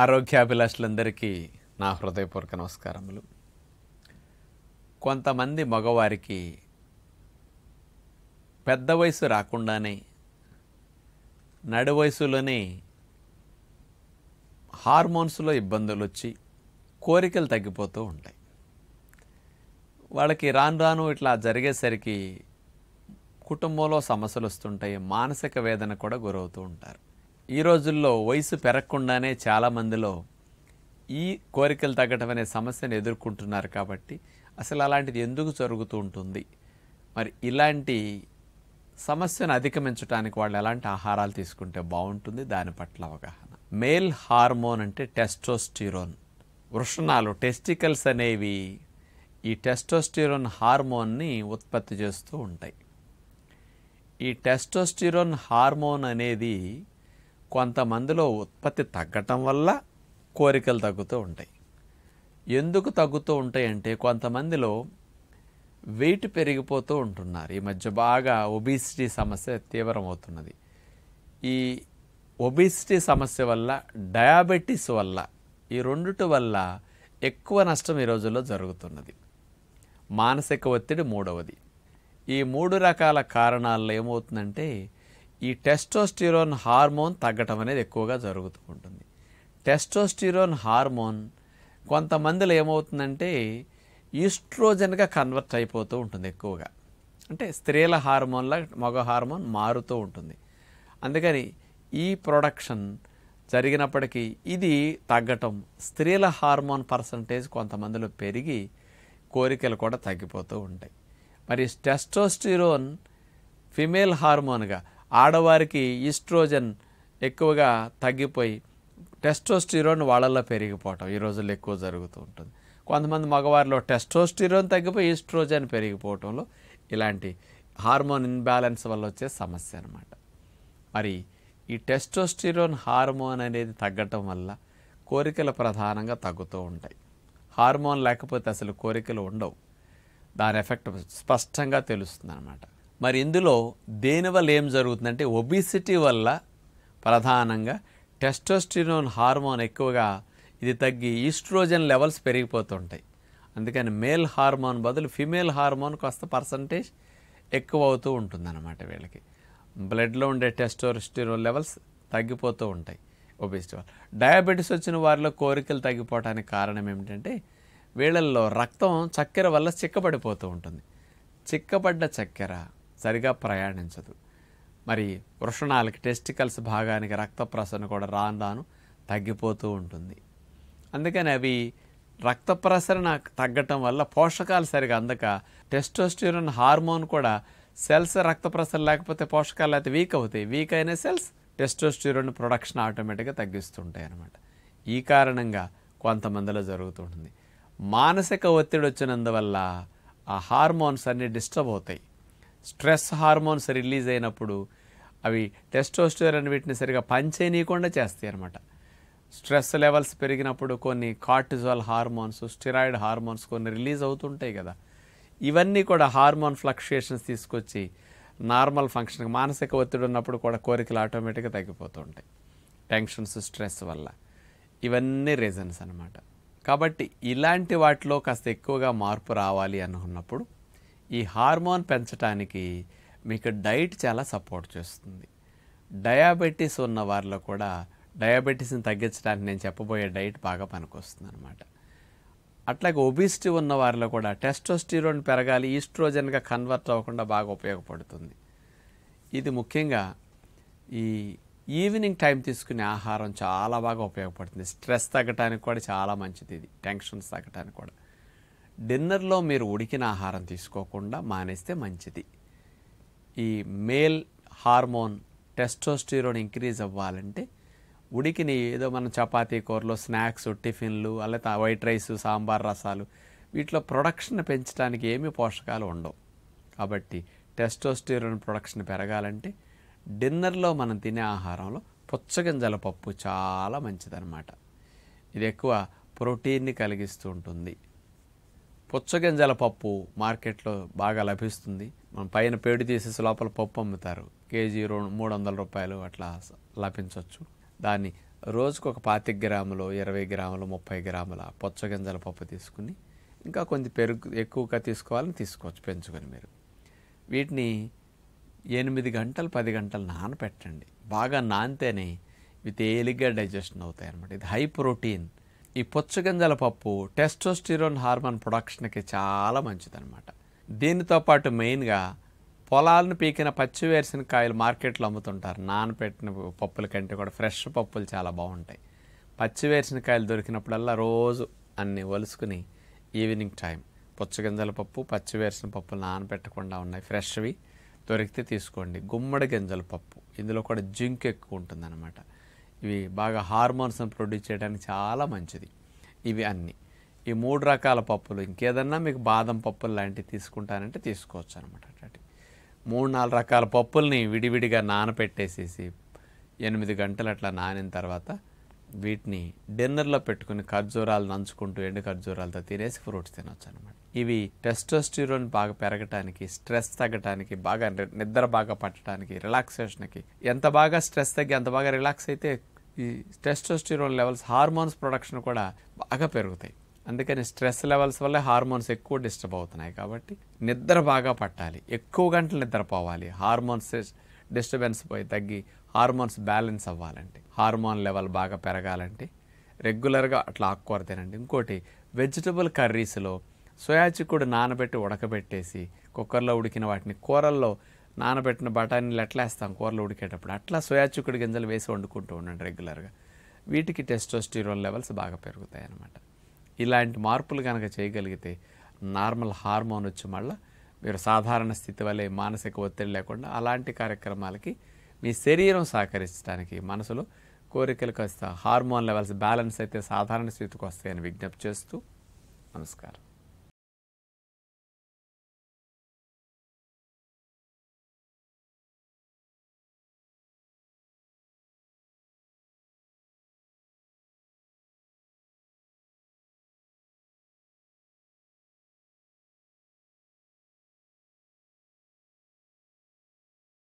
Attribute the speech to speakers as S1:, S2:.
S1: ఆరోగ్యాభిలాషులందరికీ నా హృదయపూర్వక నమస్కారములు కొంతమంది మగవారికి పెద్ద వయసు రాకుండానే నడు వయసులోనే హార్మోన్స్లో ఇబ్బందులు వచ్చి కోరికలు తగ్గిపోతూ ఉంటాయి వాళ్ళకి రాను రాను ఇట్లా జరిగేసరికి కుటుంబంలో సమస్యలు వస్తుంటాయి మానసిక వేదన కూడా గురవుతూ ఉంటారు ఈ రోజుల్లో వయసు పెరగకుండానే చాలామందిలో ఈ కోరికలు తగ్గటం అనే సమస్యను ఎదుర్కొంటున్నారు కాబట్టి అసలు అలాంటిది ఎందుకు జరుగుతూ ఉంటుంది మరి ఇలాంటి సమస్యను అధిగమించడానికి వాళ్ళు ఎలాంటి ఆహారాలు తీసుకుంటే బాగుంటుంది దాని పట్ల అవగాహన మేల్ హార్మోన్ అంటే టెస్టోస్టిరోన్ వృషణాలు టెస్టికల్స్ అనేవి ఈ టెస్టోస్టిరోన్ హార్మోన్ని ఉత్పత్తి చేస్తూ ఉంటాయి ఈ టెస్టోస్టిరోన్ హార్మోన్ అనేది కొంతమందిలో ఉత్పత్తి తగ్గటం వల్ల కోరికలు తగ్గుతూ ఉంటాయి ఎందుకు తగ్గుతూ ఉంటాయంటే కొంతమందిలో వెయిట్ పెరిగిపోతూ ఉంటున్నారు ఈ మధ్య బాగా ఒబిసిటీ సమస్య తీవ్రమవుతున్నది ఈ ఒబిసిటీ సమస్య వల్ల డయాబెటీస్ వల్ల ఈ రెండుటి వల్ల ఎక్కువ నష్టం ఈ రోజుల్లో జరుగుతున్నది మానసిక ఒత్తిడి మూడవది ఈ మూడు రకాల కారణాల్లో ఏమవుతుందంటే ఈ టెస్టోస్టిరోన్ హార్మోన్ తగ్గటం అనేది ఎక్కువగా జరుగుతూ ఉంటుంది టెస్టోస్టిరోన్ హార్మోన్ కొంతమందిలో ఏమవుతుందంటే ఈస్ట్రోజన్గా కన్వర్ట్ అయిపోతూ ఉంటుంది ఎక్కువగా అంటే స్త్రీల హార్మోన్లా మగ హార్మోన్ మారుతూ ఉంటుంది అందుకని ఈ ప్రొడక్షన్ జరిగినప్పటికీ ఇది తగ్గటం స్త్రీల హార్మోన్ పర్సంటేజ్ కొంతమందిలో పెరిగి కోరికలు కూడా తగ్గిపోతూ ఉంటాయి మరి టెస్టోస్టిరోన్ ఫిమేల్ హార్మోన్గా ఆడవారికి ఈస్ట్రోజన్ ఎక్కువగా తగ్గిపోయి టెస్టోస్టిరోన్ వాళ్ళల్లో పెరిగిపోవటం ఈ రోజుల్లో ఎక్కువ జరుగుతూ ఉంటుంది కొంతమంది మగవారిలో టెస్టోస్టిరోన్ తగ్గిపోయి ఈస్ట్రోజన్ పెరిగిపోవటంలో ఇలాంటి హార్మోన్ ఇన్బ్యాలెన్స్ వల్ల వచ్చే సమస్య అనమాట మరి ఈ టెస్టోస్టిరోన్ హార్మోన్ అనేది తగ్గటం వల్ల కోరికలు ప్రధానంగా తగ్గుతూ ఉంటాయి హార్మోన్ లేకపోతే అసలు కోరికలు ఉండవు దాని ఎఫెక్ట్ స్పష్టంగా తెలుస్తుంది అనమాట మరి ఇందులో దేనివల్ల ఏం జరుగుతుందంటే ఒబిసిటీ వల్ల ప్రధానంగా టెస్టోస్టిరోన్ హార్మోన్ ఎక్కువగా ఇది తగ్గి ఈస్ట్రోజన్ లెవెల్స్ పెరిగిపోతుంటాయి అందుకని మేల్ హార్మోన్ బదులు ఫిమేల్ హార్మోన్ కొంత పర్సంటేజ్ ఎక్కువ అవుతూ ఉంటుందన్నమాట వీళ్ళకి బ్లడ్లో ఉండే టెస్టోస్టిరోన్ లెవెల్స్ తగ్గిపోతూ ఉంటాయి ఒబిసిటీ వల్ల డయాబెటీస్ వచ్చిన వారిలో కోరికలు తగ్గిపోవడానికి కారణం ఏమిటంటే వీళ్ళల్లో రక్తం చక్కెర వల్ల చిక్కబడిపోతూ ఉంటుంది చిక్కబడ్డ చక్కెర సరిగా ప్రయాణించదు మరి వృషణాలకి టెస్టికల్స్ భాగానికి రక్త ప్రసరణ కూడా రాను రాను తగ్గిపోతూ ఉంటుంది అందుకని అవి రక్త ప్రసరణ తగ్గటం వల్ల పోషకాలు సరిగా అందక టెస్టోస్టిరోన్ హార్మోన్ కూడా సెల్స్ రక్త ప్రసరణ లేకపోతే పోషకాలు అయితే వీక్ అవుతాయి వీక్ అయిన సెల్స్ టెస్టోస్టిరోన్ ప్రొడక్షన్ ఆటోమేటిక్గా తగ్గిస్తుంటాయి అన్నమాట ఈ కారణంగా కొంతమందిలో జరుగుతుంటుంది మానసిక ఒత్తిడి వచ్చినందువల్ల ఆ హార్మోన్స్ అన్నీ డిస్టర్బ్ అవుతాయి స్ట్రెస్ హార్మోన్స్ రిలీజ్ అయినప్పుడు అవి టెస్టోస్టోర్ అని వీటిని సరిగా పనిచేయనీయకుండా చేస్తాయి అనమాట స్ట్రెస్ లెవెల్స్ పెరిగినప్పుడు కొన్ని కార్టిజాల్ హార్మోన్స్ స్టిరాయిడ్ హార్మోన్స్ కొన్ని రిలీజ్ అవుతుంటాయి కదా ఇవన్నీ కూడా హార్మోన్ ఫ్లక్చుయేషన్స్ తీసుకొచ్చి నార్మల్ ఫంక్షన్ మానసిక ఒత్తిడి ఉన్నప్పుడు కూడా కోరికలు ఆటోమేటిక్గా తగ్గిపోతుంటాయి టెన్షన్స్ స్ట్రెస్ వల్ల ఇవన్నీ రీజన్స్ అనమాట కాబట్టి ఇలాంటి వాటిలో కాస్త ఎక్కువగా మార్పు రావాలి అనుకున్నప్పుడు ఈ హార్మోన్ పెంచడానికి మీకు డైట్ చాలా సపోర్ట్ చేస్తుంది డయాబెటీస్ ఉన్న వారిలో కూడా డయాబెటీస్ని తగ్గించడానికి నేను చెప్పబోయే డైట్ బాగా పనికొస్తుంది అనమాట అట్లాగే ఒబిసిటీ ఉన్న వారిలో కూడా టెస్టోస్టిరోన్ పెరగాలి ఈస్ట్రోజన్గా కన్వర్ట్ అవ్వకుండా బాగా ఉపయోగపడుతుంది ఇది ముఖ్యంగా ఈ ఈవినింగ్ టైం తీసుకునే ఆహారం చాలా బాగా ఉపయోగపడుతుంది స్ట్రెస్ తగ్గడానికి కూడా చాలా మంచిది ఇది టెన్షన్స్ తగ్గడానికి కూడా డిన్నర్లో మీరు ఉడికిన ఆహారం తీసుకోకుండా మానేస్తే మంచిది ఈ మేల్ హార్మోన్ టెస్టోస్టిరోన్ ఇంక్రీజ్ అవ్వాలంటే ఉడికిని ఏదో మనం చపాతీ కూరలో స్నాక్స్ టిఫిన్లు లేకపోతే వైట్ రైస్ సాంబార్ రసాలు వీటిలో ప్రొడక్షన్ పెంచడానికి ఏమి పోషకాలు ఉండవు కాబట్టి టెస్టోస్టిరోన్ ప్రొడక్షన్ పెరగాలంటే డిన్నర్లో మనం తినే ఆహారంలో పుచ్చగింజల పప్పు చాలా మంచిదన్నమాట ఇది ఎక్కువ ప్రోటీన్ని కలిగిస్తూ ఉంటుంది పుచ్చగింజల పప్పు మార్కెట్లో బాగా లభిస్తుంది మనం పైన పేడి తీసేసి లోపల పప్పు అమ్ముతారు కేజీ రెండు మూడు వందల రూపాయలు అట్లా లభించవచ్చు దాన్ని రోజుకు ఒక పాతిక గ్రాములు ఇరవై గ్రాములు ముప్పై గ్రాముల పుచ్చగింజల పప్పు తీసుకుని ఇంకా కొంచెం పెరుగు ఎక్కువగా తీసుకోవాలని తీసుకోవచ్చు పెంచుకొని మీరు వీటిని ఎనిమిది గంటలు పది గంటలు నానపెట్టండి బాగా నానితేనే ఇవి తేలిగ్గా డైజెషన్ అవుతాయి అనమాట ఇది హై ప్రోటీన్ ఈ పుచ్చగంజల పప్పు టెస్టోస్టిరోన్ హార్మోన్ ప్రొడక్షన్కి చాలా మంచిదనమాట దీనితో పాటు మెయిన్గా పొలాలను పీకిన పచ్చి వేరుసిన కాయలు మార్కెట్లో అమ్ముతుంటారు నానపెట్టిన పప్పుల కంటే కూడా ఫ్రెష్ పప్పులు చాలా బాగుంటాయి పచ్చి వేరుసిన కాయలు దొరికినప్పుడల్లా రోజు అన్నీ ఒలుసుకుని ఈవినింగ్ టైం పుచ్చగింజల పప్పు పచ్చి వేరుసిన పప్పులు నానబెట్టకుండా ఉన్నాయి ఫ్రెష్వి దొరికితే తీసుకోండి గుమ్మడి గింజల పప్పు ఇందులో కూడా జింక్ ఎక్కువ ఉంటుందన్నమాట ఇవి బాగా హార్మోన్స్ని ప్రొడ్యూస్ చేయడానికి చాలా మంచిది ఇవి అన్నీ ఈ మూడు రకాల పప్పులు ఇంకేదన్నా మీకు బాదం పప్పులు లాంటివి తీసుకుంటానంటే తీసుకోవచ్చు అనమాట అట్లాంటివి మూడు నాలుగు రకాల పప్పుల్ని విడివిడిగా నానపెట్టేసేసి ఎనిమిది గంటలు అట్లా నానిన తర్వాత వీటిని డిన్నర్లో పెట్టుకుని ఖర్జూరాలు నంచుకుంటూ ఎండు ఖర్జూరాలతో తినేసి ఫ్రూట్స్ తినొచ్చు అనమాట ఇవి టెస్టోస్టిరోన్ బాగా పెరగటానికి స్ట్రెస్ తగ్గటానికి బాగా నిద్ర బాగా పట్టడానికి రిలాక్సేషన్కి ఎంత బాగా స్ట్రెస్ తగ్గి అంత బాగా రిలాక్స్ అయితే ఈ టెస్టోస్టిరోన్ లెవెల్స్ హార్మోన్స్ ప్రొడక్షన్ కూడా బాగా పెరుగుతాయి అందుకని స్ట్రెస్ లెవెల్స్ వల్ల హార్మోన్స్ ఎక్కువ డిస్టర్బ్ అవుతున్నాయి కాబట్టి నిద్ర బాగా పట్టాలి ఎక్కువ గంటలు నిద్రపోవాలి హార్మోన్స్ డిస్టర్బెన్స్ పోయి తగ్గి హార్మోన్స్ బ్యాలెన్స్ అవ్వాలంటే హార్మోన్ లెవెల్ బాగా పెరగాలంటే రెగ్యులర్గా అట్లా ఆకుకూర తినండి ఇంకోటి వెజిటబుల్ కర్రీస్లో సోయాచిక్కుడు నానబెట్టి ఉడకబెట్టేసి కుక్కర్లో ఉడికిన వాటిని కూరల్లో నానబెట్టిన బఠానీలు ఎట్లా వేస్తాం కూరలో ఉడికేటప్పుడు అట్లా సోయాచిక్కుడు గింజలు వేసి వండుకుంటూ ఉండండి రెగ్యులర్గా వీటికి టెస్టోస్టిరోల్ లెవెల్స్ బాగా పెరుగుతాయి అన్నమాట ఇలాంటి మార్పులు కనుక చేయగలిగితే నార్మల్ హార్మోన్ వచ్చి మళ్ళీ మీరు సాధారణ స్థితి వల్లే మానసిక ఒత్తిడి లేకుండా అలాంటి కార్యక్రమాలకి మీ శరీరం సహకరించడానికి మనసులో కోరికలు కాస్త హార్మోన్ లెవెల్స్ బ్యాలెన్స్ అయితే సాధారణ స్థితికి వస్తాయని విజ్ఞప్తి చేస్తూ నమస్కారం